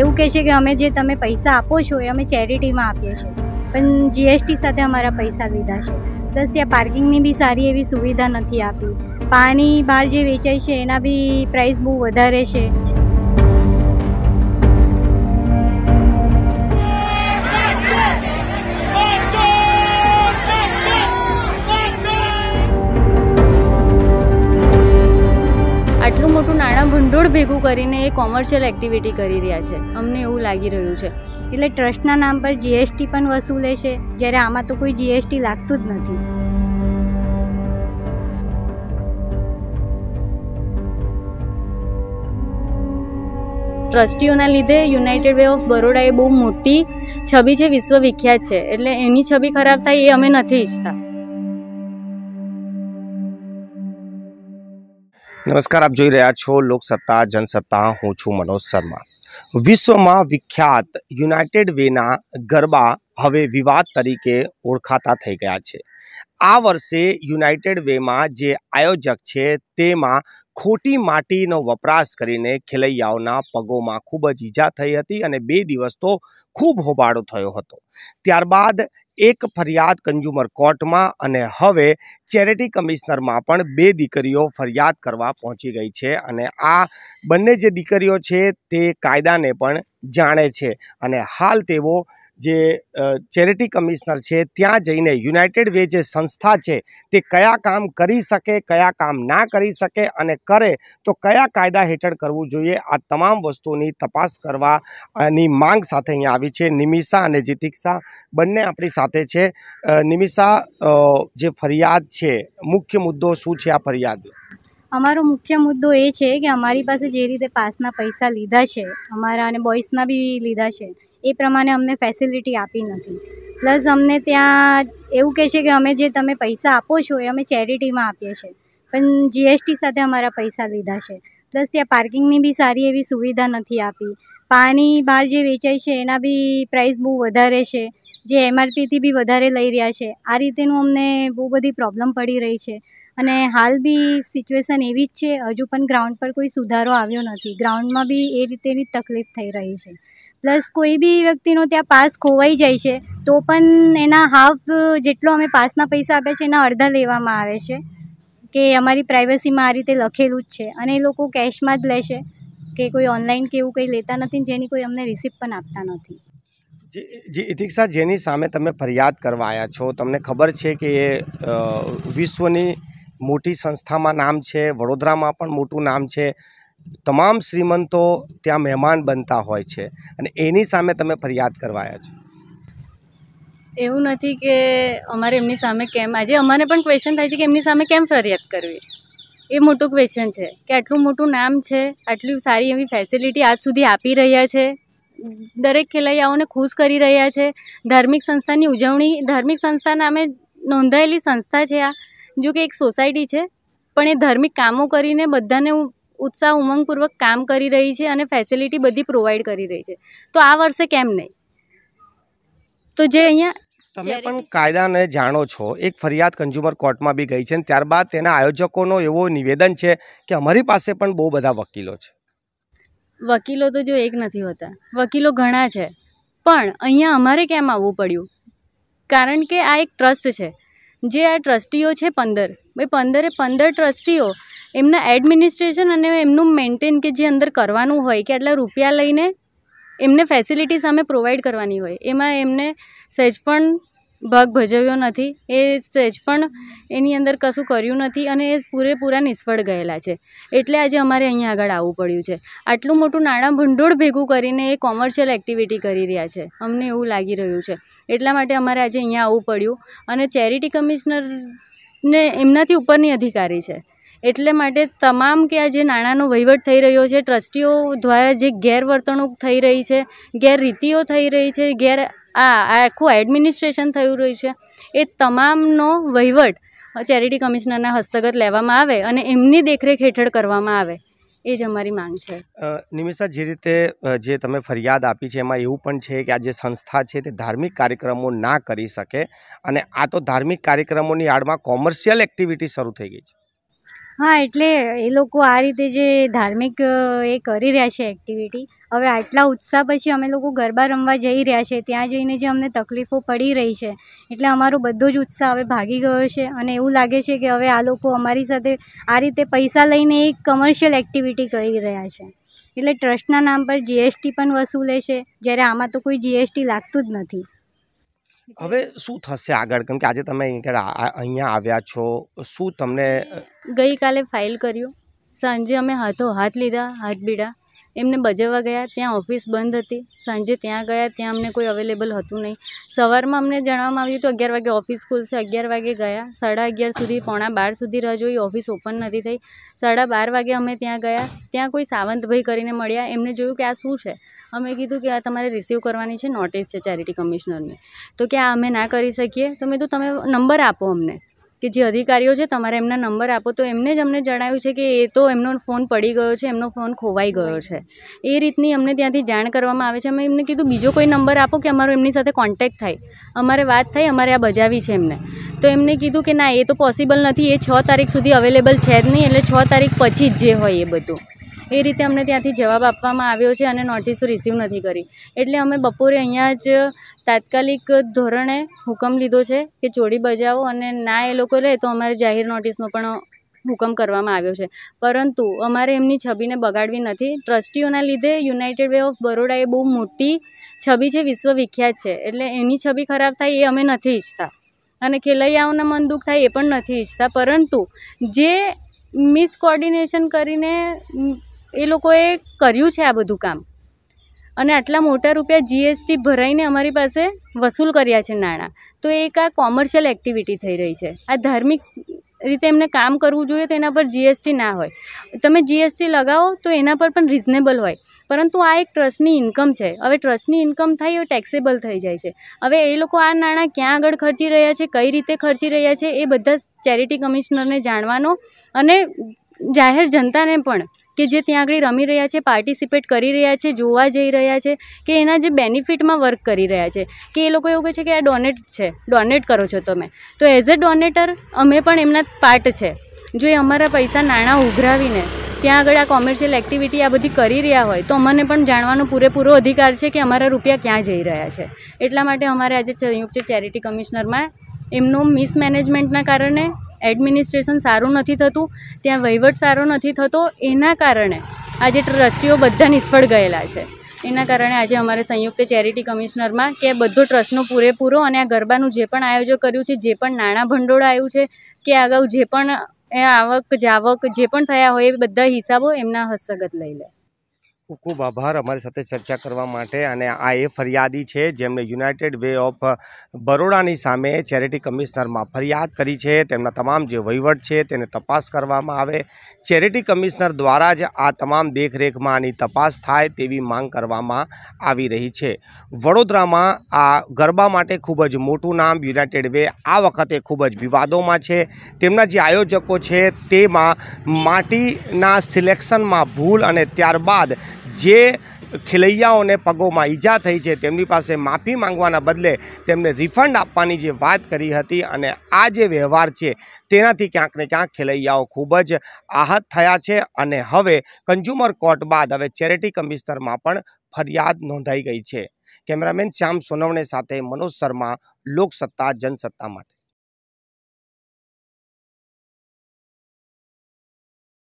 એવું કહે છે કે અમે જે તમે પૈસા આપો છો એ અમે ચેરિટીમાં આપીએ છીએ પણ જીએસટી સાથે અમારા પૈસા લીધા છે પ્લસ ત્યાં પાર્કિંગની બી સારી એવી સુવિધા નથી આપી પાણી બહાર જે વેચાય છે એના બી પ્રાઇસ બહુ વધારે છે ભંડોળ ભેગું કરીને એ કોમર્શિયલ એક્ટિવિટી કરી રહ્યા છે અમને એવું લાગી રહ્યું છે એટલે ટ્રસ્ટના નામ પર જીએસટી પણ વસૂલે છે જ્યારે આમાં તો કોઈ જીએસટી લાગતું જ નથી ટ્રસ્ટીઓના લીધે યુનાઇટેડ વે ઓફ બરોડા એ બહુ મોટી છબી છે વિશ્વ વિખ્યાત છે એટલે એની છબી ખરાબ થાય એ અમે નથી ઈચ્છતા નમસ્કાર આપ જોઈ રહ્યા છો લોકસત્તા જનસત્તા હું છું મનોજ શર્મા વિશ્વમાં વિખ્યાત યુનાઇટેડ વેના ગરબા હવે વિવાદ તરીકે ઓળખાતા થઈ ગયા છે આ વર્ષે યુનાઇટેડ વેમાં જે આયોજક છે તેમાં ખોટી માટીનો વપરાશ કરીને ખેલૈયાઓના પગોમાં ખૂબ જ ઈજા થઈ હતી અને બે દિવસ તો ખૂબ હોબાળો થયો હતો ત્યારબાદ એક ફરિયાદ કન્ઝ્યુમર કોર્ટમાં અને હવે ચેરિટી કમિશનરમાં પણ બે દીકરીઓ ફરિયાદ કરવા પહોંચી ગઈ છે અને આ બંને જે દીકરીઓ છે તે કાયદાને પણ જાણે છે અને હાલ તેઓ જે ચેરિટી કમિશનર છે ત્યાં જઈને યુનાઇટેડ વેજ એ સંસ્થા છે તે કયા કામ કરી શકે કયા કામ ના કરી શકે અને કરે તો કયા કાયદા હેટળ કરવું જોઈએ આ તમામ વસ્તુની તપાસ કરવા ની માંગ સાથે અહીં આવી છે નિમિષા અને જીતિક્ષા બંને આપણી સાથે છે નિમિષા જે ફરિયાદ છે મુખ્ય મુદ્દો શું છે આ ફરિયાદ અમારો મુખ્ય મુદ્દો એ છે કે અમારી પાસે જે રીતે પાસના પૈસા લીધા છે અમારા અને બોયસના બી લીધા છે એ પ્રમાણે અમને ફેસિલિટી આપી નથી પ્લસ અમને ત્યાં એવું કહે છે કે અમે જે તમે પૈસા આપો છો એ અમે ચેરિટીમાં આપીએ છીએ પણ જીએસટી સાથે અમારા પૈસા લીધા છે પ્લસ ત્યાં પાર્કિંગની બી સારી એવી સુવિધા નથી આપી પાણી બહાર જે વેચાય છે એના બી પ્રાઇસ બહુ વધારે છે જે એમઆરપીથી બી વધારે લઈ રહ્યા છે આ રીતેનું અમને બહુ બધી પ્રોબ્લમ પડી રહી છે અને હાલ બી સિચ્યુએશન એવી જ છે હજુ પણ ગ્રાઉન્ડ પર કોઈ સુધારો આવ્યો નથી ગ્રાઉન્ડમાં બી એ રીતેની તકલીફ થઈ રહી છે પ્લસ કોઈ બી વ્યક્તિનો ત્યાં પાસ ખોવાઈ જાય છે તો પણ એના હાફ જેટલો અમે પાસના પૈસા આપ્યા છે એના અડધા લેવામાં આવે છે કે અમારી પ્રાઇવસીમાં આ રીતે લખેલું જ છે અને એ લોકો કેશમાં જ લેશે કે કોઈ ઓનલાઈન કે એવું કંઈ લેતા નથી જેની કોઈ અમને રિસિપ્ટ પણ આપતા નથી જી ઇતિક્ષા જેની સામે તમે ફરિયાદ કરવા આવ્યા છો તમને ખબર છે કે એ વિશ્વની મોટી સંસ્થામાં નામ છે વડોદરામાં પણ મોટું નામ છે તમામ શ્રીમંતો ત્યાં મહેમાન બનતા હોય છે અને એની સામે તમે ફરિયાદ કરવા આવ્યા છો એવું નથી કે અમારે એમની સામે કેમ આજે અમારે પણ ક્વેશ્ચન થાય છે કે એમની સામે કેમ ફરિયાદ કરવી એ મોટું ક્વેશ્ચન છે કે આટલું મોટું નામ છે આટલી સારી એવી ફેસિલિટી આજ સુધી આપી રહ્યા છે દરેક ખેલૈયાઓને ખુશ કરી રહ્યા છે ધાર્મિક સંસ્થાની ઉજવણી ધાર્મિક સંસ્થા નામે નોંધાયેલી સંસ્થા છે આ જો કે એક સોસાયટી છે પણ એ ધાર્મિક કામો કરીને બધાને ઉત્સાહ ઉમંગપૂર્વક કામ કરી રહી છે અને ફેસિલિટી બધી પ્રોવાઈડ કરી રહી છે તો આ વર્ષે કેમ નહીં તો જે અહીંયા તમે પણ કાયદાને જાણો છો એક ફરિયાદ કન્ઝ્યુમર કોર્ટમાં બી ગઈ છે અને ત્યારબાદ તેના આયોજકોનો એવો નિવેદન છે કે અમારી પાસે પણ બહુ બધા વકીલો છે વકીલો તો જો એક નથી હોતા વકીલો ઘણા છે પણ અહીંયા અમારે કેમ આવવું પડ્યું કારણ કે આ એક ટ્રસ્ટ છે જે આ ટ્રસ્ટીઓ છે પંદર ભાઈ પંદરે પંદર ટ્રસ્ટીઓ એમના એડમિનિસ્ટ્રેશન અને એમનું મેન્ટેન કે જે અંદર કરવાનું હોય કે આટલા રૂપિયા લઈને એમને ફેસિલિટી સામે પ્રોવાઈડ કરવાની હોય એમાં એમને સહેજ પણ ભાગ ભજવ્યો નથી એ સહેજ પણ એની અંદર કશું કર્યું નથી અને એ પૂરેપૂરા નિષ્ફળ ગયેલા છે એટલે આજે અમારે અહીંયા આગળ આવવું પડ્યું છે આટલું મોટું નાણાં ભંડોળ ભેગું કરીને એ કોમર્શિયલ એક્ટિવિટી કરી રહ્યા છે અમને એવું લાગી રહ્યું છે એટલા માટે અમારે આજે અહીંયા આવવું પડ્યું અને ચેરિટી કમિશનર ને એમનાથી ઉપરની અધિકારી છે એટલે માટે તમામ કે આ જે નાણાંનો વહીવટ થઈ રહ્યો છે ટ્રસ્ટીઓ દ્વારા જે ગેરવર્તણૂક થઈ રહી છે ગેરરીતિઓ થઈ રહી છે ગેર આ આખું એડમિનિસ્ટ્રેશન થયું રહ્યું છે એ તમામનો વહીવટ ચેરિટી કમિશનરના હસ્તગત લેવામાં આવે અને એમની દેખરેખ હેઠળ કરવામાં આવે એ જ અમારી માંગ છે નિમિષા જે રીતે જે તમે ફરિયાદ આપી છે એમાં એવું પણ છે કે આ જે સંસ્થા છે તે ધાર્મિક કાર્યક્રમો ના કરી શકે અને આ તો ધાર્મિક કાર્યક્રમોની આડમાં કોમર્શિયલ એક્ટિવિટી શરૂ થઈ ગઈ છે હા એટલે એ લોકો આ રીતે જે ધાર્મિક એ કરી રહ્યા છે એક્ટિવિટી હવે આટલા ઉત્સાહ પછી અમે લોકો ગરબા રમવા જઈ રહ્યા છે ત્યાં જઈને જે અમને તકલીફો પડી રહી છે એટલે અમારો બધો જ ઉત્સાહ હવે ભાગી ગયો છે અને એવું લાગે છે કે હવે આ લોકો અમારી સાથે આ રીતે પૈસા લઈને એક કમર્શિયલ એક્ટિવિટી કરી રહ્યા છે એટલે ટ્રસ્ટના નામ પર જીએસટી પણ વસૂલે છે જ્યારે આમાં તો કોઈ જીએસટી લાગતું જ નથી હવે શું થશે આગળ કેમ કે આજે તમે અહીંયા આવ્યા છો શું તમને ગઈકાલે ફાઇલ કર્યું સાંજે અમે હાથો હાથ લીધા હાથ બીડા એમને બજાવવા ગયા ત્યાં ઓફિસ બંધ હતી સાંજે ત્યાં ગયા ત્યાં અમને કોઈ અવેલેબલ હતું નહીં સવારમાં અમને જણાવવામાં આવ્યું તો અગિયાર વાગે ઓફિસ ખુલશે અગિયાર વાગે ગયા સાડા અગિયાર સુધી પોણા બાર સુધી રાહ જોઈ ઓફિસ ઓપન નથી થઈ સાડા બાર વાગે અમે ત્યાં ગયા ત્યાં કોઈ સાવંતભાઈ કરીને મળ્યા એમને જોયું કે આ શું છે અમે કીધું કે આ તમારે રિસીવ કરવાની છે નોટિસ છે ચેરિટી કમિશનરની તો કે આ અમે ના કરી શકીએ તો મેં તો તમે નંબર આપો અમને કે જે અધિકારીઓ છે તમારે એમના નંબર આપો તો એમને જ અમને જણાવ્યું છે કે એ તો એમનો ફોન પડી ગયો છે એમનો ફોન ખોવાઈ ગયો છે એ રીતની અમને ત્યાંથી જાણ કરવામાં આવે છે અમે એમને કીધું બીજો કોઈ નંબર આપો કે અમારો એમની સાથે કોન્ટેક્ટ થાય અમારે વાત થઈ અમારે આ બજાવી છે એમને તો એમને કીધું કે ના એ તો પોસિબલ નથી એ છ તારીખ સુધી અવેલેબલ છે જ નહીં એટલે છ તારીખ પછી જ જે હોય એ બધું એ રીતે અમને ત્યાંથી જવાબ આપવામાં આવ્યો છે અને નોટિસો રિસીવ નથી કરી એટલે અમે બપોરે અહીંયા જ તાત્કાલિક ધોરણે હુકમ લીધો છે કે ચોરી બજાવો અને ના એ લોકો લે તો અમારે જાહેર નોટિસનો પણ હુકમ કરવામાં આવ્યો છે પરંતુ અમારે એમની છબીને બગાડવી નથી ટ્રસ્ટીઓના લીધે યુનાઇટેડ વે ઓફ બરોડા એ બહુ મોટી છબી છે વિશ્વવિખ્યાત છે એટલે એની છબી ખરાબ થાય એ અમે નથી ઈચ્છતા અને ખેલૈયાઓના મન દુઃખ થાય એ પણ નથી ઈચ્છતા પરંતુ જે મિસકોર્ડિનેશન કરીને એ લોકોએ કર્યું છે આ બધું કામ અને આટલા મોટા રૂપિયા જીએસટી ભરાઈને અમારી પાસે વસૂલ કર્યા છે નાણાં તો એક આ કોમર્શિયલ એક્ટિવિટી થઈ રહી છે આ ધાર્મિક રીતે એમને કામ કરવું જોઈએ તો એના પર જીએસટી ના હોય તમે જીએસટી લગાવો તો એના પર પણ રિઝનેબલ હોય પરંતુ આ એક ટ્રસ્ટની ઇન્કમ છે હવે ટ્રસ્ટની ઇન્કમ થાય એ ટેક્સેબલ થઈ જાય છે હવે એ લોકો આ નાણાં ક્યાં આગળ ખર્ચી રહ્યા છે કઈ રીતે ખર્ચી રહ્યા છે એ બધા ચેરિટી કમિશનરને જાણવાનો અને જાહેર જનતાને પણ કે જે ત્યાં આગળ રમી રહ્યા છે પાર્ટિસિપેટ કરી રહ્યા છે જોવા જઈ રહ્યા છે કે એના જે બેનિફિટમાં વર્ક કરી રહ્યા છે કે એ લોકો એવું કહે છે કે આ ડોનેટ છે ડોનેટ કરો છો તમે તો એઝ અ ડોનેટર અમે પણ એમના પાર્ટ છે જો એ અમારા પૈસા નાણાં ઉઘરાવીને ત્યાં આગળ આ કોમર્શિયલ એક્ટિવિટી આ બધી કરી રહ્યા હોય તો અમને પણ જાણવાનો પૂરેપૂરો અધિકાર છે કે અમારા રૂપિયા ક્યાં જઈ રહ્યા છે એટલા માટે અમારે આજે સંયુક્ત ચેરિટી કમિશનરમાં એમનું મિસમેનેજમેન્ટના કારણે એડમિનિસ્ટ્રેશન સારું નથી થતું ત્યાં વહીવટ સારો નથી થતો એના કારણે આજે ટ્રસ્ટીઓ બધા નિષ્ફળ ગયેલા છે એના કારણે આજે અમારે સંયુક્ત ચેરિટી કમિશનરમાં કે બધો ટ્રસ્ટનો પૂરેપૂરો અને આ ગરબાનું જે પણ આયોજન કર્યું છે જે પણ નાણાં ભંડોળ આવ્યું છે કે અગાઉ જે પણ આવક જાવક જે પણ થયા હોય એ બધા હિસાબો એમના હસ્તગત લઈ લે ખૂબ ખૂબ આભાર અમારી સાથે ચર્ચા કરવા માટે અને આ એ ફરિયાદી છે જેમણે યુનાઇટેડ વે ઓફ બરોડાની સામે ચેરિટી કમિશનરમાં ફરિયાદ કરી છે તેમના તમામ જે વહીવટ છે તેને તપાસ કરવામાં આવે ચેરિટી કમિશનર દ્વારા જ આ તમામ દેખરેખમાં આની તપાસ થાય તેવી માંગ કરવામાં આવી રહી છે વડોદરામાં આ ગરબા માટે ખૂબ જ મોટું નામ યુનાઇટેડ વે આ વખતે ખૂબ જ વિવાદોમાં છે તેમના જે આયોજકો છે તેમાં માટીના સિલેક્શનમાં ભૂલ અને ત્યારબાદ જે ખેલૈયાઓને પગોમાં ઈજા થઈ છે તેમની પાસે માફી માંગવાના બદલે તેમને રિફંડ આપવાની જે વાત કરી હતી અને આ જે વ્યવહાર છે તેનાથી ક્યાંક ને ક્યાંક ખેલૈયાઓ ખૂબ જ આહત થયા છે અને હવે કન્ઝ્યુમર કોર્ટ બાદ હવે ચેરિટી કમિશનરમાં પણ ફરિયાદ નોંધાઈ ગઈ છે કેમેરામેન શ્યામ સોનવણે સાથે મનોજ શર્મા લોકસત્તા જનસત્તા માટે